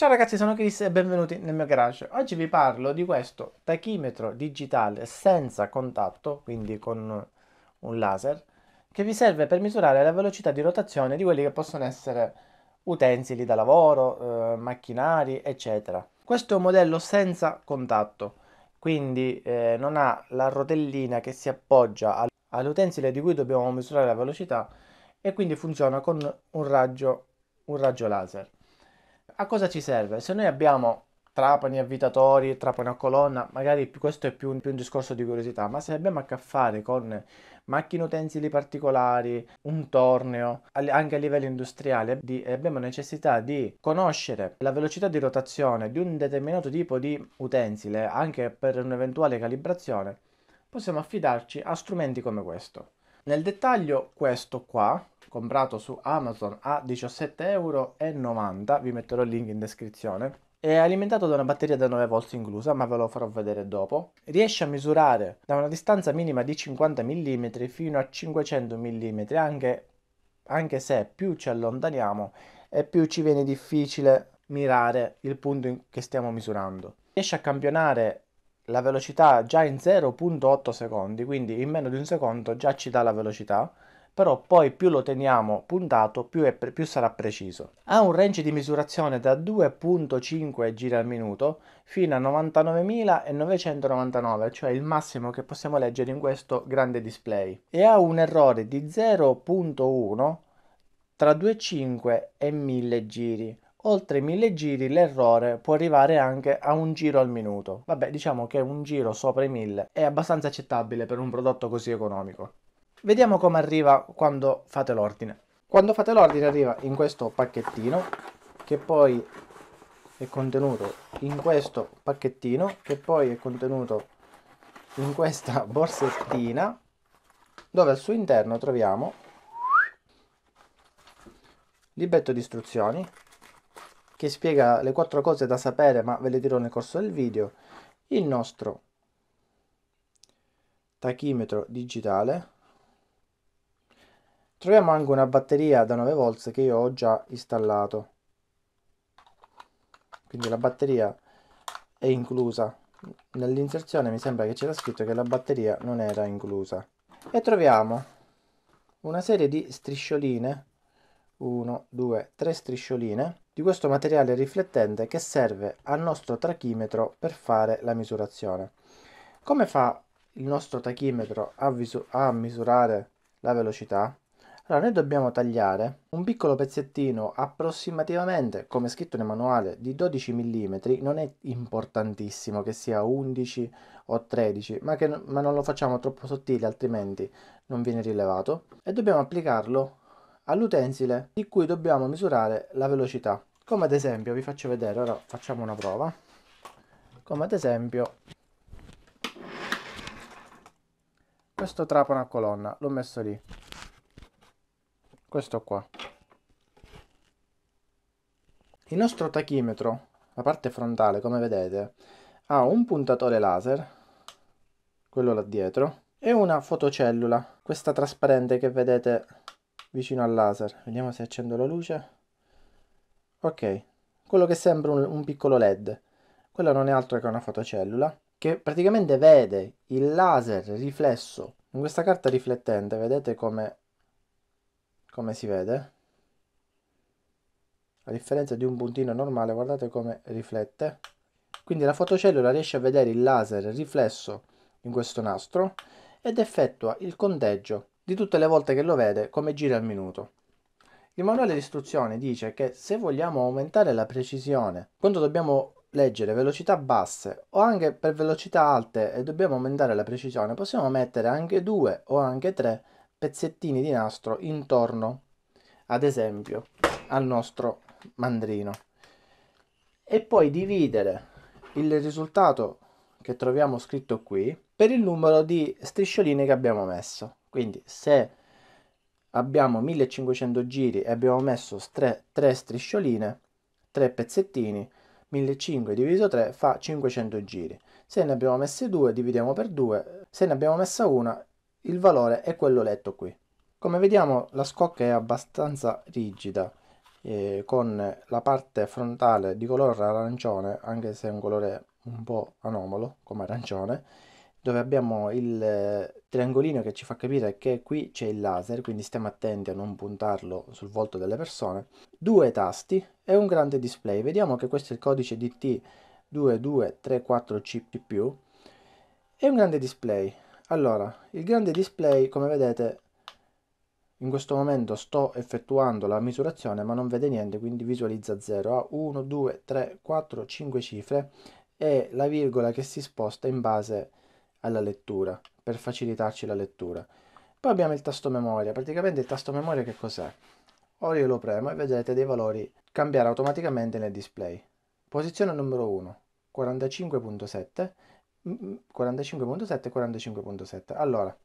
Ciao ragazzi, sono Chris e benvenuti nel mio garage. Oggi vi parlo di questo tachimetro digitale senza contatto, quindi con un laser, che vi serve per misurare la velocità di rotazione di quelli che possono essere utensili da lavoro, eh, macchinari, eccetera. Questo è un modello senza contatto, quindi eh, non ha la rotellina che si appoggia all'utensile di cui dobbiamo misurare la velocità e quindi funziona con un raggio, un raggio laser a cosa ci serve? Se noi abbiamo Trapani a Trapani a Colonna, magari questo è più un, più un discorso di curiosità, ma se abbiamo a che fare con macchine utensili particolari, un torneo, anche a livello industriale, di, abbiamo necessità di conoscere la velocità di rotazione di un determinato tipo di utensile, anche per un'eventuale calibrazione, possiamo affidarci a strumenti come questo. Nel dettaglio questo qua comprato su Amazon a 17,90 euro, vi metterò il link in descrizione. È alimentato da una batteria da 9 V inclusa, ma ve lo farò vedere dopo. Riesce a misurare da una distanza minima di 50 mm fino a 500 mm, anche, anche se più ci allontaniamo e più ci viene difficile mirare il punto che stiamo misurando. Riesce a campionare la velocità già in 0.8 secondi, quindi in meno di un secondo già ci dà la velocità però poi più lo teniamo puntato più, è, più sarà preciso. Ha un range di misurazione da 2.5 giri al minuto fino a 99.999, cioè il massimo che possiamo leggere in questo grande display. E ha un errore di 0.1 tra 2.5 e 1000 giri. Oltre 1000 giri l'errore può arrivare anche a un giro al minuto. Vabbè, diciamo che un giro sopra i 1000 è abbastanza accettabile per un prodotto così economico. Vediamo come arriva quando fate l'ordine. Quando fate l'ordine arriva in questo pacchettino che poi è contenuto in questo pacchettino che poi è contenuto in questa borsettina dove al suo interno troviamo libretto di istruzioni che spiega le quattro cose da sapere ma ve le dirò nel corso del video il nostro tachimetro digitale Troviamo anche una batteria da 9 volts che io ho già installato. Quindi la batteria è inclusa. Nell'inserzione mi sembra che c'era scritto che la batteria non era inclusa. E troviamo una serie di striscioline 1, 2, 3 striscioline di questo materiale riflettente che serve al nostro tachimetro per fare la misurazione. Come fa il nostro tachimetro a, a misurare la velocità? Allora, noi dobbiamo tagliare un piccolo pezzettino approssimativamente, come scritto nel manuale, di 12 mm, non è importantissimo che sia 11 o 13, ma, che, ma non lo facciamo troppo sottile altrimenti non viene rilevato, e dobbiamo applicarlo all'utensile di cui dobbiamo misurare la velocità. Come ad esempio, vi faccio vedere, ora facciamo una prova, come ad esempio questo trapano a colonna, l'ho messo lì questo qua. Il nostro tachimetro, la parte frontale, come vedete, ha un puntatore laser, quello là dietro, e una fotocellula, questa trasparente che vedete vicino al laser. Vediamo se accendo la luce. Ok, quello che sembra un, un piccolo led. Quella non è altro che una fotocellula, che praticamente vede il laser riflesso. In questa carta riflettente vedete come come si vede a differenza di un puntino normale guardate come riflette quindi la fotocellula riesce a vedere il laser riflesso in questo nastro ed effettua il conteggio di tutte le volte che lo vede come gira al minuto il manuale di istruzione dice che se vogliamo aumentare la precisione quando dobbiamo leggere velocità basse o anche per velocità alte e dobbiamo aumentare la precisione possiamo mettere anche due o anche tre pezzettini di nastro intorno, ad esempio, al nostro mandrino. E poi dividere il risultato che troviamo scritto qui per il numero di striscioline che abbiamo messo. Quindi se abbiamo 1500 giri e abbiamo messo 3, 3 striscioline, 3 pezzettini, 1500 diviso 3 fa 500 giri. Se ne abbiamo messe 2 dividiamo per 2, se ne abbiamo messa una il valore è quello letto qui. Come vediamo la scocca è abbastanza rigida eh, con la parte frontale di color arancione anche se è un colore un po' anomalo come arancione dove abbiamo il eh, triangolino che ci fa capire che qui c'è il laser, quindi stiamo attenti a non puntarlo sul volto delle persone, due tasti e un grande display. Vediamo che questo è il codice DT2234CP+, e un grande display. Allora, il grande display, come vedete, in questo momento sto effettuando la misurazione ma non vede niente, quindi visualizza 0 a 1, 2, 3, 4, 5 cifre e la virgola che si sposta in base alla lettura, per facilitarci la lettura. Poi abbiamo il tasto memoria, praticamente il tasto memoria che cos'è? Ora io lo premo e vedrete dei valori cambiare automaticamente nel display. Posizione numero 1, 45.7 45.7 e 45.7 allora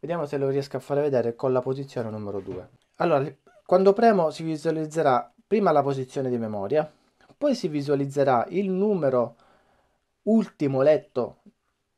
vediamo se lo riesco a fare vedere con la posizione numero 2 allora quando premo si visualizzerà prima la posizione di memoria poi si visualizzerà il numero ultimo letto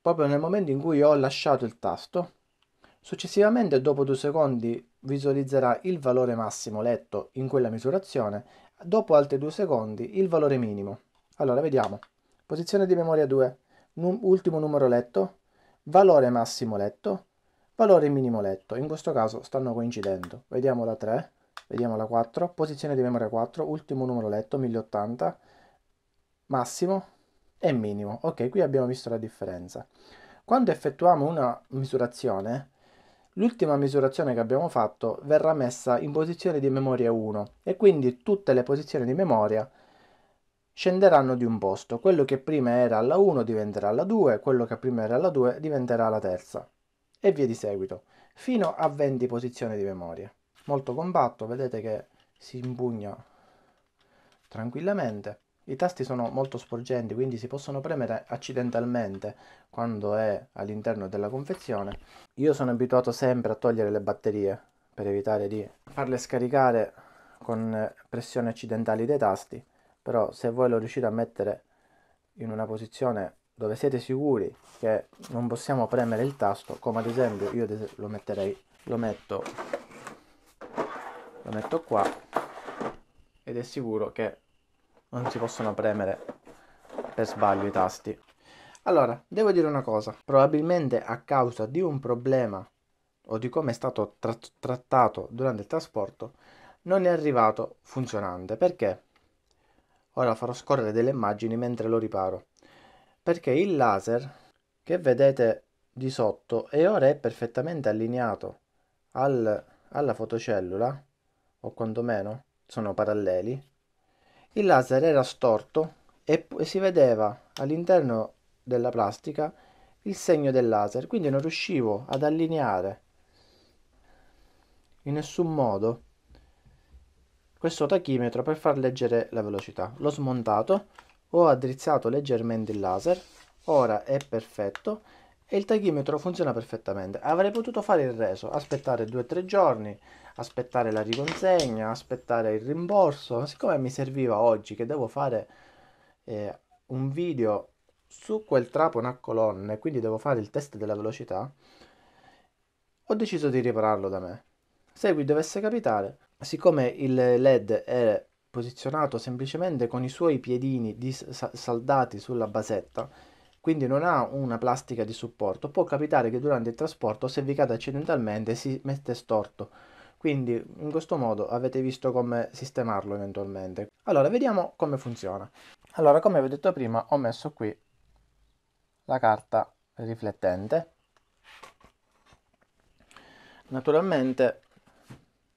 proprio nel momento in cui ho lasciato il tasto successivamente dopo due secondi visualizzerà il valore massimo letto in quella misurazione dopo altri due secondi il valore minimo allora vediamo posizione di memoria 2 num ultimo numero letto, valore massimo letto, valore minimo letto. In questo caso stanno coincidendo. Vediamo la 3, vediamo la 4, posizione di memoria 4, ultimo numero letto 1080, massimo e minimo. Ok, qui abbiamo visto la differenza. Quando effettuiamo una misurazione, l'ultima misurazione che abbiamo fatto verrà messa in posizione di memoria 1 e quindi tutte le posizioni di memoria scenderanno di un posto, quello che prima era alla 1 diventerà alla 2, quello che prima era alla 2 diventerà alla terza e via di seguito, fino a 20 posizioni di memoria. Molto compatto, vedete che si impugna tranquillamente. I tasti sono molto sporgenti, quindi si possono premere accidentalmente quando è all'interno della confezione. Io sono abituato sempre a togliere le batterie per evitare di farle scaricare con pressioni accidentali dei tasti però se voi lo riuscite a mettere in una posizione dove siete sicuri che non possiamo premere il tasto, come ad esempio io lo metterei, lo metto, lo metto qua ed è sicuro che non si possono premere per sbaglio i tasti. Allora, devo dire una cosa, probabilmente a causa di un problema o di come è stato tra trattato durante il trasporto, non è arrivato funzionante. Perché? Ora farò scorrere delle immagini mentre lo riparo. Perché il laser che vedete di sotto e ora è perfettamente allineato al, alla fotocellula, o quantomeno sono paralleli, il laser era storto e, e si vedeva all'interno della plastica il segno del laser, quindi non riuscivo ad allineare in nessun modo questo tachimetro per far leggere la velocità. L'ho smontato, ho addrizzato leggermente il laser, ora è perfetto e il tachimetro funziona perfettamente. Avrei potuto fare il reso, aspettare 2-3 giorni, aspettare la riconsegna, aspettare il rimborso. Siccome mi serviva oggi che devo fare eh, un video su quel trapano a colonne, quindi devo fare il test della velocità, ho deciso di ripararlo da me. Se vi dovesse capitare, siccome il led è posizionato semplicemente con i suoi piedini saldati sulla basetta quindi non ha una plastica di supporto può capitare che durante il trasporto se vi cade accidentalmente si mette storto quindi in questo modo avete visto come sistemarlo eventualmente allora vediamo come funziona allora come vi ho detto prima ho messo qui la carta riflettente naturalmente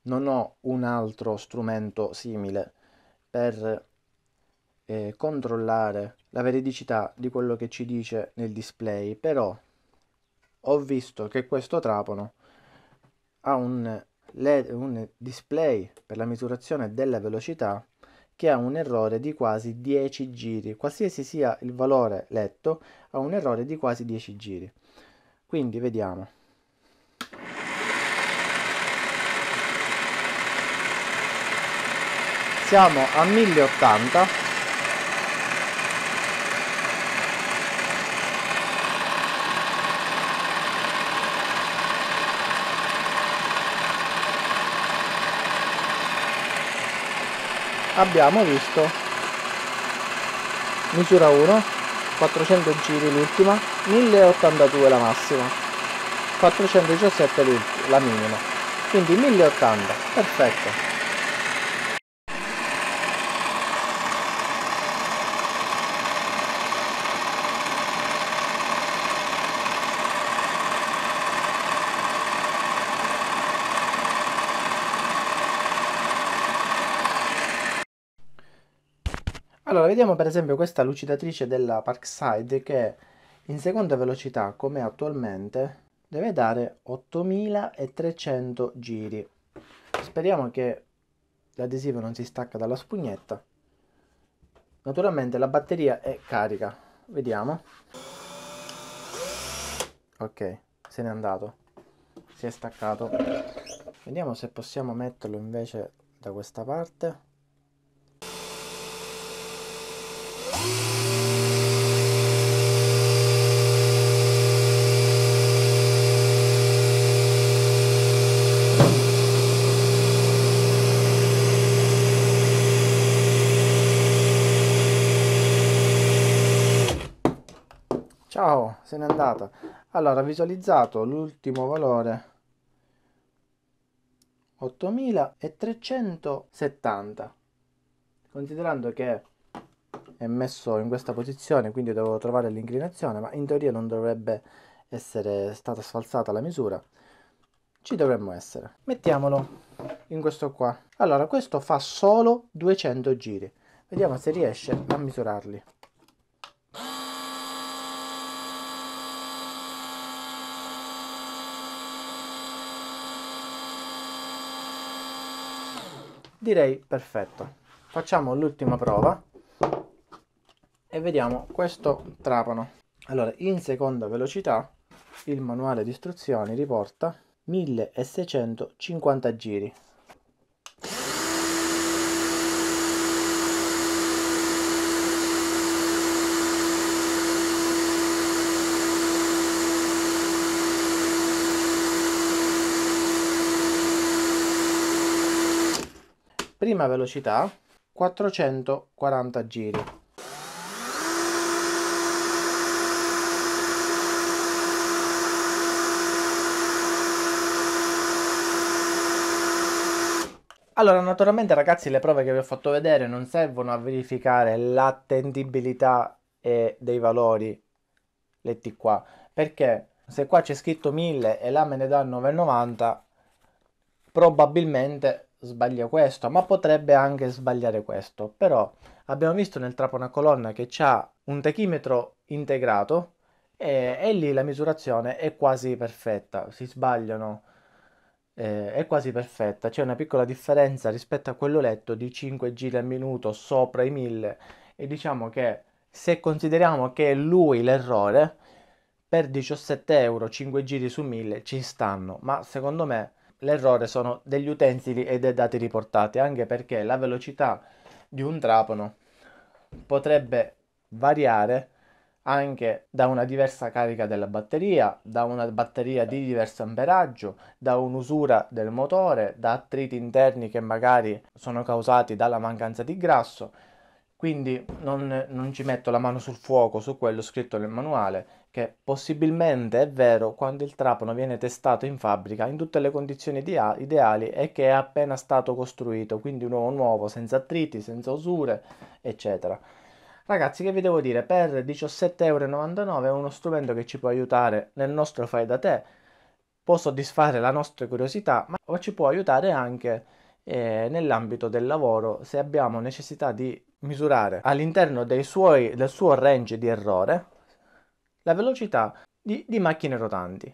non ho un altro strumento simile per eh, controllare la veridicità di quello che ci dice nel display, però ho visto che questo trapano ha un, LED, un display per la misurazione della velocità che ha un errore di quasi 10 giri, qualsiasi sia il valore letto, ha un errore di quasi 10 giri. Quindi vediamo. siamo a 1080 abbiamo visto misura 1 400 giri l'ultima 1082 la massima 417 la minima quindi 1080 perfetto Vediamo per esempio questa lucidatrice della Parkside che in seconda velocità, come attualmente, deve dare 8300 giri. Speriamo che l'adesivo non si stacca dalla spugnetta. Naturalmente la batteria è carica. Vediamo. Ok, se n'è andato. Si è staccato. Vediamo se possiamo metterlo invece da questa parte. se n'è andata allora visualizzato l'ultimo valore 8370 considerando che è messo in questa posizione quindi devo trovare l'inclinazione ma in teoria non dovrebbe essere stata sfalsata la misura ci dovremmo essere mettiamolo in questo qua allora questo fa solo 200 giri vediamo se riesce a misurarli direi perfetto facciamo l'ultima prova e vediamo questo trapano allora in seconda velocità il manuale di istruzioni riporta 1650 giri una velocità 440 giri. Allora, naturalmente ragazzi, le prove che vi ho fatto vedere non servono a verificare l'attendibilità eh, dei valori letti qua, perché se qua c'è scritto 1000 e là me ne dà 990, probabilmente sbaglia questo, ma potrebbe anche sbagliare questo. Però abbiamo visto nel trapo una colonna che ha un tachimetro integrato e, e, lì la misurazione è quasi perfetta, si sbagliano, eh, è quasi perfetta, c'è una piccola differenza rispetto a quello letto di 5 giri al minuto sopra i 1000 e diciamo che se consideriamo che è lui l'errore, per 17 euro 5 giri su 1000 ci stanno, ma secondo me l'errore sono degli utensili e dei dati riportati, anche perché la velocità di un trapano potrebbe variare anche da una diversa carica della batteria, da una batteria di diverso amperaggio, da un'usura del motore, da attriti interni che magari sono causati dalla mancanza di grasso quindi non, non ci metto la mano sul fuoco su quello scritto nel manuale, che possibilmente è vero quando il trapano viene testato in fabbrica in tutte le condizioni ideali e che è appena stato costruito, quindi un uovo nuovo, senza attriti, senza usure, eccetera. Ragazzi, che vi devo dire? Per 17,99€ è uno strumento che ci può aiutare nel nostro fai da te, può soddisfare la nostra curiosità, ma ci può aiutare anche eh, nell'ambito del lavoro se abbiamo necessità di misurare all'interno suoi, del suo range di errore la velocità di, di macchine rotanti,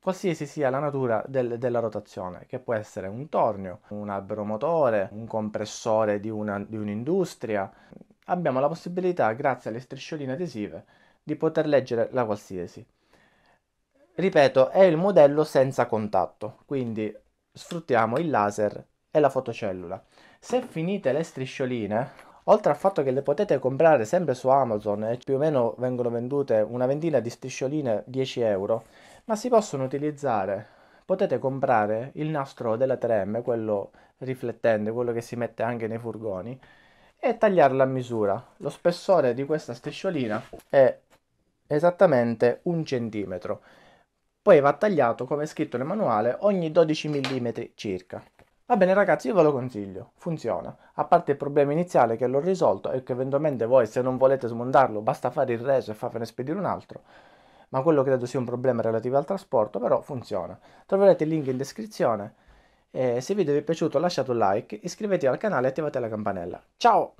qualsiasi sia la natura del, della rotazione, che può essere un tornio, un albero motore, un compressore di, una, di un'industria. Abbiamo la possibilità, grazie alle striscioline adesive, di poter leggere la qualsiasi. Ripeto, è il modello senza contatto, quindi sfruttiamo il laser e la fotocellula. Se finite le striscioline, Oltre al fatto che le potete comprare sempre su Amazon e più o meno vengono vendute una ventina di striscioline 10 euro, ma si possono utilizzare. Potete comprare il nastro della 3M, quello riflettente, quello che si mette anche nei furgoni, e tagliarlo a misura. Lo spessore di questa strisciolina è esattamente un centimetro. Poi va tagliato, come è scritto nel manuale, ogni 12 mm circa. Va bene ragazzi, io ve lo consiglio, funziona. A parte il problema iniziale che l'ho risolto e che eventualmente voi se non volete smontarlo basta fare il reso e farvene spedire un altro, ma quello credo sia un problema relativo al trasporto, però funziona. Troverete il link in descrizione. E se il video vi è piaciuto lasciate un like, iscrivetevi al canale e attivate la campanella. Ciao!